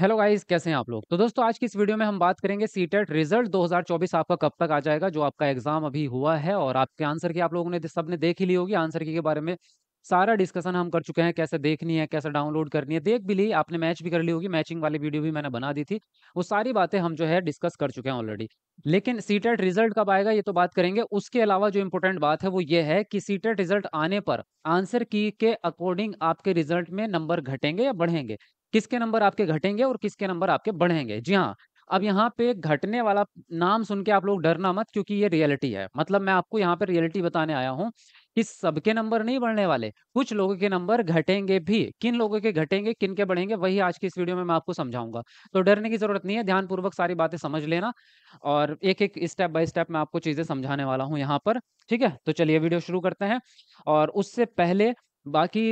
Hello guys कैसे हैं आप लोग तो दोस्तों आज की इस वीडियो में हम बात करेंगे सीटेट e रिजल्ट 2024 आपका कब तक आ जाएगा जो आपका एग्जाम अभी हुआ है और आपके आंसर की आप लोगों ने सबने देख ही ली होगी आंसर की के बारे में सारा डिस्कशन हम कर चुके हैं कैसे देखनी है कैसे डाउनलोड करनी है देख भी ली आपने मैच भी कर ली होगी मैचिंग वाली वीडियो भी मैंने बना दी थी वो सारी बातें हम जो है डिस्कस कर चुके हैं ऑलरेडी लेकिन सीटेट e रिजल्ट कब आएगा ये तो बात करेंगे उसके अलावा जो इंपॉर्टेंट बात है वो ये है कि सीटेट e रिजल्ट आने पर आंसर की के अकॉर्डिंग आपके रिजल्ट में नंबर घटेंगे या बढ़ेंगे किसके नंबर आपके घटेंगे और किसके नंबर आपके बढ़ेंगे जी हाँ अब यहाँ पे घटने वाला नाम सुन के आप लोग डरना मत क्योंकि ये रियलिटी है मतलब मैं आपको यहाँ पे रियलिटी बताने आया हूँ कि सबके नंबर नहीं बढ़ने वाले कुछ लोगों के नंबर घटेंगे भी किन लोगों के घटेंगे किन के बढ़ेंगे वही आज की इस वीडियो में मैं आपको समझाऊंगा तो डरने की जरूरत नहीं है ध्यानपूर्वक सारी बातें समझ लेना और एक एक स्टेप बाय स्टेप मैं आपको चीजें समझाने वाला हूँ यहाँ पर ठीक है तो चलिए वीडियो शुरू करते हैं और उससे पहले बाकी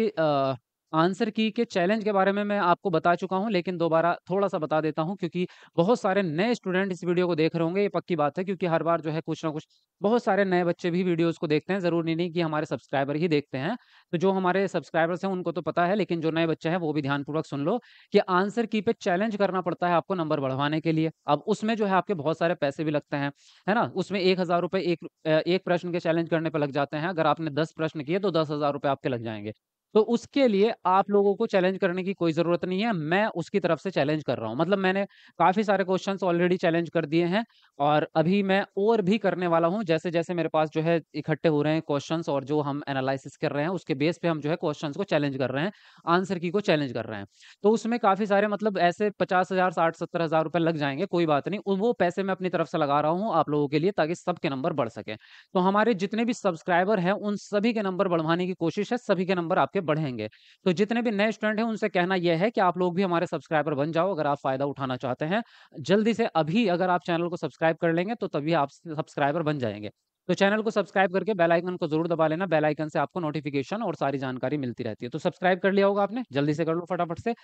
आंसर की के चैलेंज के बारे में मैं आपको बता चुका हूं लेकिन दोबारा थोड़ा सा बता देता हूं क्योंकि बहुत सारे नए स्टूडेंट इस वीडियो को देख रहे होंगे ये पक्की बात है क्योंकि हर बार जो है कुछ ना कुछ बहुत सारे नए बच्चे भी वीडियोज़ को देखते हैं जरूरी नहीं, नहीं कि हमारे सब्सक्राइबर ही देखते हैं तो जो हमारे सब्सक्राइबर्स हैं उनको तो पता है लेकिन जो नए बच्चे हैं वो भी ध्यानपूर्वक सुन लो कि आंसर की पे चैलेंज करना पड़ता है आपको नंबर बढ़वाने के लिए अब उसमें जो है आपके बहुत सारे पैसे भी लगते हैं है ना उसमें एक हज़ार एक, एक प्रश्न के चैलेंज करने पर लग जाते हैं अगर आपने दस प्रश्न किए तो दस हज़ार रुपये आपके लग जाएंगे तो उसके लिए आप लोगों को चैलेंज करने की कोई ज़रूरत नहीं है। मैं उसकी तरफ से चैलेंज कर रहा हूँ। मतलब मैंने काफ़ी सारे क्वेश्चंस ऑलरेडी चैलेंज कर दिए हैं और अभी मैं और भी करने वाला हूँ। जैसे-जैसे मेरे पास जो है इकट्ठे हो रहे हैं क्वेश्चंस और जो हम एनालिसिस कर रहे हैं, उसके बेस पे हम जो है क्वेश्चन को चैलेंज कर रहे हैं, आंसर की को चैलेंज कर रहे हैं। तो उसमें काफ़ी सारे मतलब ऐसे पचास हज़ार साठ रुपए लग जाएंगे कोई बात नहीं। वो पैसे मैं अपनी तरफ से लगा रहा हूँ आप लोगों के लिए ताकि सबके नंबर बढ़ सकें। तो हमारे जितने भी सब्सक्राइबर हैं, उन सभी के नंबर बढ़वाने की कोशिश है, सभी के नंबर आपके बढ़ेंगे तो जितने भी नए स्टूडेंट हैं उनसे कहना यह है कि आप लोग भी हमारे सब्सक्राइबर बन जाओ अगर आप फायदा उठाना चाहते हैं जल्दी से अभी अगर आप चैनल को सब्सक्राइब कर लेंगे तो तभी आप सब्सक्राइबर बन जाएंगे तो चैनल को सब्सक्राइब करके बेल आइकन को जरूर दबा लेना बेल आइकन से आपको नोटिफिकेशन और सारी जानकारी मिलती रहती है तो सब्सक्राइब कर लिया होगा आपने जल्दी से कर लो फटाफट से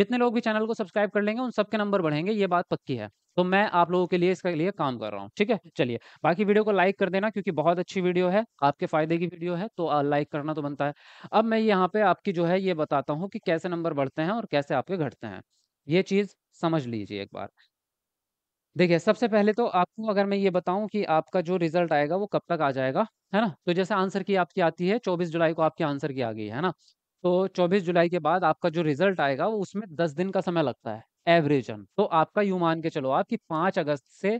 जितने लोग भी चैनल को सब्सक्राइब कर लेंगे उन सबके नंबर बढ़ेंगे ये बात पक्की है तो मैं आप लोगों के लिए इसके लिए काम कर रहा हूँ ठीक है चलिए बाकी वीडियो को लाइक कर देना क्योंकि बहुत अच्छी वीडियो है आपके फायदे की वीडियो है तो लाइक करना तो बनता है अब मैं यहाँ पे आपकी जो है ये बताता हूँ कि कैसे नंबर बढ़ते हैं और कैसे आपके घटते हैं ये चीज समझ लीजिए एक बार देखिए, सबसे पहले तो आपको अगर मैं ये बताऊं कि आपका जो रिज़ल्ट आएगा वो कब तक आ जाएगा, है ना? तो जैसे आंसर की आपकी आती है 24 जुलाई को आपकी आंसर की आ गई, है ना? तो 24 जुलाई के बाद आपका जो रिज़ल्ट आएगा वो उसमें 10 दिन का समय लगता है, एवरेजन। तो आपका यू मान के चलो आपकी पांच 5 अगस्त से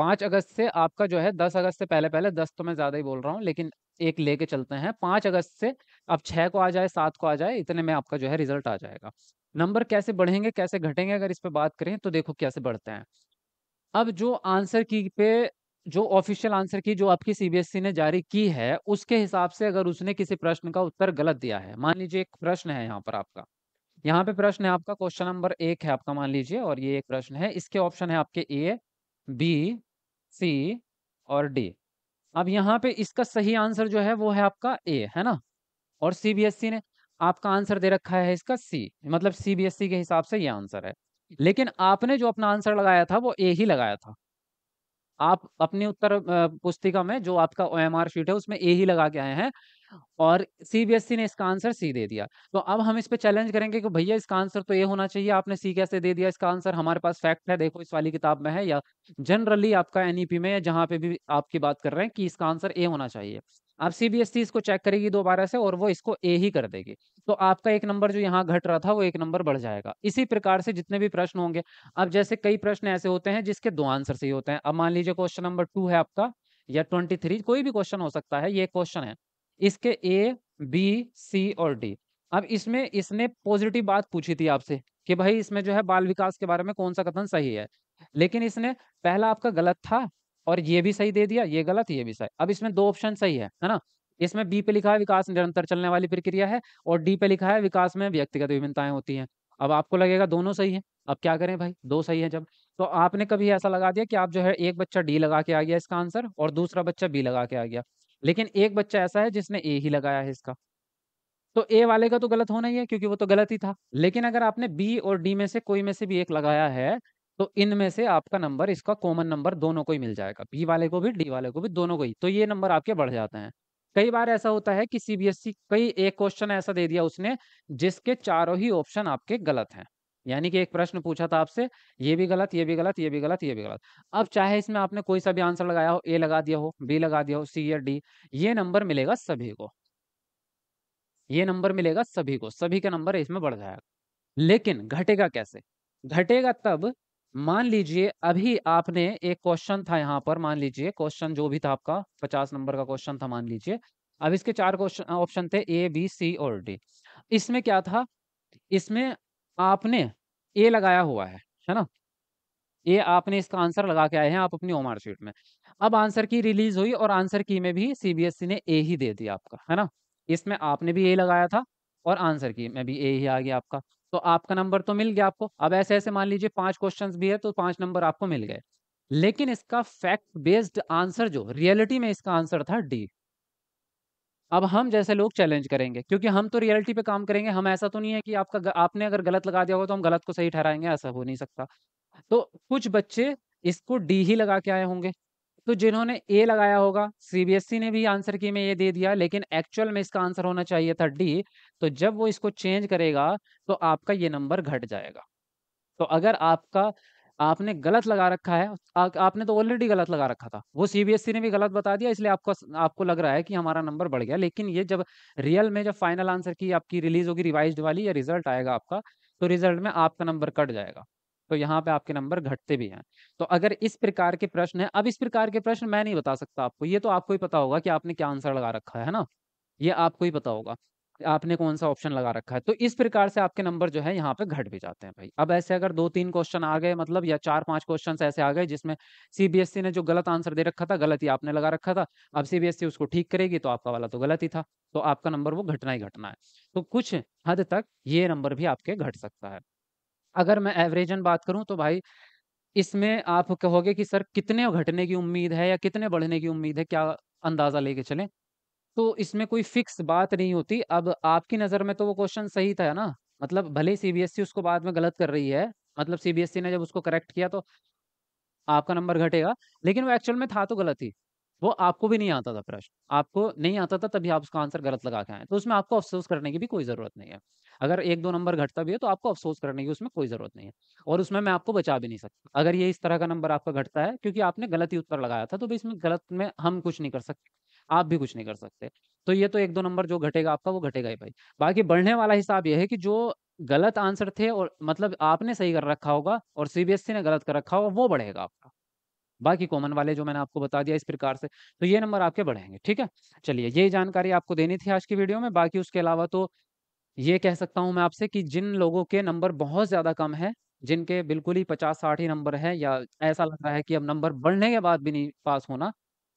5 अगस्त से आपका जो है 10 अगस्त से पहले-पहले 10 तो मैं ज़्यादा ही बोल रहा हूँ, लेकिन एक लेके चलते हैं। 5 अगस्त से आप 6 को आ जाए, 7 को आ जाए, इतने में आपका जो है रिज़ल्ट आ जाएगा। नंबर कैसे बढ़ेंगे कैसे घटेंगे अगर इस पे बात करें तो देखो कैसे बढ़ते हैं अब जो आंसर की पे जो ऑफिशियल आंसर की जो आपकी सीबीएसई e ने जारी की है उसके हिसाब से अगर उसने किसी प्रश्न का उत्तर गलत दिया है मान लीजिए एक प्रश्न है यहाँ पर आपका यहाँ पे प्रश्न है आपका क्वेश्चन नंबर एक है आपका मान लीजिए और ये एक प्रश्न है इसके ऑप्शन है आपके ए बी सी और डी अब यहाँ पे इसका सही आंसर जो है वो है आपका ए है ना और सीबीएसई e ने आपका आंसर दे रखा है इसका सी मतलब सीबीएसई e के हिसाब से ये आंसर है लेकिन आपने जो अपना आंसर लगाया था वो ए ही लगाया था आप अपनी उत्तर पुस्तिका में जो आपका ओ शीट है उसमें ए ही लगा के आए हैं और सीबीएसई e ने इसका आंसर सी दे दिया तो अब हम इस पर चैलेंज करेंगे कि भैया इसका आंसर तो ये होना चाहिए आपने सी कैसे दे दिया इसका आंसर हमारे पास फैक्ट है देखो इस वाली किताब में है या जनरली आपका एनईपी e में या जहाँ पे भी आपकी बात कर रहे हैं कि इसका आंसर ए होना चाहिए अब सीबीएसई e इसको चेक करेगी दोबारा से और वो इसको ए ही कर देगी तो आपका एक नंबर जो यहाँ घट रहा था वो एक नंबर बढ़ जाएगा इसी प्रकार से जितने भी प्रश्न होंगे अब जैसे कई प्रश्न ऐसे होते हैं जिसके दो आंसर सही होते हैं अब मान लीजिए क्वेश्चन नंबर टू है आपका या ट्वेंटी थ्री कोई भी क्वेश्चन हो सकता है ये क्वेश्चन है इसके ए बी सी और डी अब इसमें इसने पॉजिटिव बात पूछी थी आपसे कि भाई इसमें जो है बाल विकास के बारे में कौन सा कथन सही है लेकिन इसने पहला आपका गलत था और ये भी सही दे दिया ये गलत ये भी सही अब इसमें दो ऑप्शन सही है है ना इसमें बी पे लिखा है विकास निरंतर चलने वाली प्रक्रिया है और डी पे लिखा है विकास में व्यक्तिगत विभिन्नताएं होती हैं अब आपको लगेगा दोनों सही है अब क्या करें भाई दो सही है जब तो आपने कभी ऐसा लगा दिया कि आप जो है एक बच्चा डी लगा के आ गया इसका आंसर और दूसरा बच्चा बी लगा के आ गया लेकिन एक बच्चा ऐसा है जिसने ए ही लगाया है इसका तो ए वाले का तो गलत होना ही है क्योंकि वो तो गलत ही था लेकिन अगर आपने बी और डी में से कोई में से भी एक लगाया है तो इनमें से आपका नंबर इसका कॉमन नंबर दोनों को ही मिल जाएगा बी वाले को भी डी वाले को भी दोनों को ही तो ये नंबर आपके बढ़ जाते हैं कई बार ऐसा होता है कि सीबीएसई कई एक क्वेश्चन ऐसा दे दिया उसने जिसके चारों ही ऑप्शन आपके गलत हैं यानी कि एक प्रश्न पूछा था आपसे ये भी गलत ये भी गलत ये भी गलत ये भी गलत अब चाहे इसमें आपने कोई सा भी आंसर लगाया हो ए लगा दिया हो बी लगा दिया हो सी या डी ये नंबर मिलेगा सभी को ये नंबर मिलेगा सभी को सभी का नंबर इसमें बढ़ जाएगा लेकिन घटेगा कैसे घटेगा तब मान लीजिए अभी आपने एक क्वेश्चन था यहाँ पर मान लीजिए क्वेश्चन जो भी था आपका पचास नंबर का क्वेश्चन था मान लीजिए अब इसके चार क्वेश्चन ऑप्शन थे ए बी सी और डी इसमें क्या था इसमें आपने ए लगाया हुआ है है ना ये आपने इसका आंसर लगा के आए हैं आप अपनी ओमार शीट में अब आंसर की रिलीज हुई और आंसर की में भी सीबीएसई ने ए ही दे दिया आपका है ना इसमें आपने भी ए लगाया था और आंसर की में भी ए ही आ गया आपका तो आपका नंबर तो मिल गया आपको अब ऐसे ऐसे मान लीजिए पांच क्वेश्चन भी है तो पांच नंबर आपको मिल गए लेकिन इसका फैक्ट बेस्ड आंसर जो रियलिटी में इसका आंसर था डी अब हम जैसे लोग चैलेंज करेंगे क्योंकि हम तो रियलिटी पे काम करेंगे हम ऐसा तो नहीं है कि आपका आपने अगर गलत लगा दिया होगा तो हम गलत को सही ठहराएंगे ऐसा हो नहीं सकता तो कुछ बच्चे इसको डी ही लगा के आए होंगे तो जिन्होंने ए लगाया होगा सीबीएसई e ने भी आंसर की में ये दे दिया लेकिन एक्चुअल में इसका आंसर होना चाहिए था डी तो जब वो इसको चेंज करेगा तो आपका ये नंबर घट जाएगा तो अगर आपका आपने गलत लगा रखा है आ, आपने तो ऑलरेडी गलत लगा रखा था वो सीबीएसई e ने भी गलत बता दिया इसलिए आपको आपको लग रहा है कि हमारा नंबर बढ़ गया लेकिन ये जब रियल में जब फाइनल आंसर की आपकी रिलीज होगी रिवाइज वाली या रिजल्ट आएगा आपका तो रिजल्ट में आपका नंबर कट जाएगा तो यहाँ पे आपके नंबर घटते भी हैं तो अगर इस प्रकार के प्रश्न है अब इस प्रकार के प्रश्न मैं नहीं बता सकता आपको ये तो आपको ही पता होगा कि आपने क्या आंसर लगा रखा है ना ये आपको ही पता होगा आपने कौन सा ऑप्शन लगा रखा है तो इस प्रकार से आपके नंबर जो है यहाँ पे घट भी जाते हैं भाई अब ऐसे अगर दो तीन क्वेश्चन आ गए मतलब या चार पांच क्वेश्चन ऐसे आ गए जिसमें सीबीएसई ने जो गलत आंसर दे रखा था गलत ही आपने लगा रखा था अब सीबीएसई उसको ठीक करेगी तो आपका वाला तो गलत ही था तो आपका नंबर वो घटना ही घटना है तो कुछ हद तक ये नंबर भी आपके घट सकता है अगर मैं एवरेजन बात करूं तो भाई इसमें आप कहोगे कि सर कितने घटने की उम्मीद है या कितने बढ़ने की उम्मीद है क्या अंदाजा लेके चलें तो इसमें कोई फिक्स बात नहीं होती। अब आपकी नज़र में तो वो क्वेश्चन सही था ना? मतलब भले एस सीबीएसई e उसको बाद में गलत कर रही है, मतलब सीबीएसई e ने जब उसको करेक्ट किया तो आपका नंबर घटेगा, लेकिन वो एक्चुअल में था तो गलत ही। वो आपको भी नहीं आता था प्रश्न, आपको नहीं आता था तभी आप उसका आंसर गलत लगा के आए। तो उसमें आपको अफ़सोस करने की भी कोई ज़रूरत नहीं है। अगर एक दो नंबर घटता भी है तो आपको अफ़सोस करने की उसमें कोई ज़रूरत नहीं है और उसमें मैं आपको बचा भी नहीं सकता। अगर ये इस तरह का नंबर आपका घटता है क्योंकि आपने गलत ही उत्तर लगाया था, तो भाई इसमें गलत में हम कुछ नहीं कर सकते। आप भी कुछ नहीं कर सकते तो ये तो एक दो नंबर जो घटेगा आपका वो घटेगा ही भाई बाकी बढ़ने वाला हिसाब ये है कि जो गलत आंसर थे और मतलब आपने सही कर रखा होगा और सीबीएसई e ने गलत कर रखा होगा वो बढ़ेगा आपका बाकी कॉमन वाले जो मैंने आपको बता दिया इस प्रकार से तो ये नंबर आपके बढ़ेंगे ठीक है चलिए ये जानकारी आपको देनी थी आज की वीडियो में बाकी उसके अलावा तो ये कह सकता हूँ मैं आपसे कि जिन लोगों के नंबर बहुत ज़्यादा कम है जिनके बिल्कुल ही पचास साठ ही नंबर है या ऐसा लग रहा है कि अब नंबर बढ़ने के बाद भी नहीं पास होना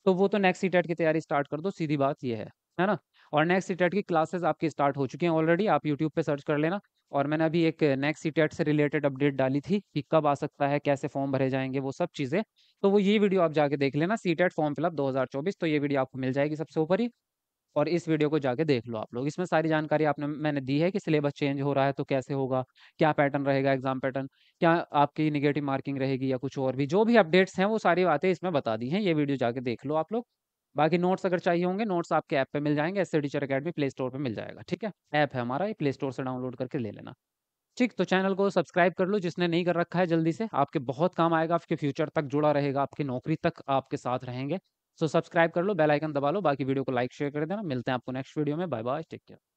तो वो तो नेक्स्ट सीटेट e e की तैयारी स्टार्ट कर दो सीधी बात ये है है ना और नेक्स्ट सीटेट e की क्लासेस आपकी स्टार्ट हो चुकी हैं ऑलरेडी आप यूट्यूब पे सर्च कर लेना और मैंने अभी एक नेक्स्ट सीटेट से रिलेटेड अपडेट डाली थी कि कब आ सकता है कैसे फॉर्म भरे जाएंगे वो सब चीज़ें तो वो ये वीडियो आप जाके देख लेना सीटेट फॉर्म फिलअप दो तो ये वीडियो आपको मिल जाएगी सबसे ऊपर ही और इस वीडियो को जाके देख लो आप लोग इसमें सारी जानकारी आपने मैंने दी है कि सिलेबस चेंज हो रहा है तो कैसे होगा क्या पैटर्न रहेगा एग्जाम पैटर्न क्या आपकी निगेटिव मार्किंग रहेगी या कुछ और भी जो भी अपडेट्स हैं वो सारी बातें इसमें बता दी हैं ये वीडियो जाके देख लो आप लोग बाकी नोट्स अगर चाहिए होंगे नोट्स आपके ऐप पे मिल जाएंगे S teacher academy play store पर मिल जाएगा ठीक है ऐप है हमारा ये प्ले स्टोर से डाउनलोड करके ले लेना ठीक तो चैनल को सब्सक्राइब कर लो जिसने नहीं कर रखा है जल्दी से आपके बहुत काम आएगा आपके फ्यूचर तक जुड़ा रहेगा आपकी नौकरी तक आपके साथ रहेंगे सो सब्सक्राइब कर लो बेल आइकन दबा लो बाकी वीडियो को लाइक शेयर कर देना मिलते हैं आपको नेक्स्ट वीडियो में बाय बाय टेक केयर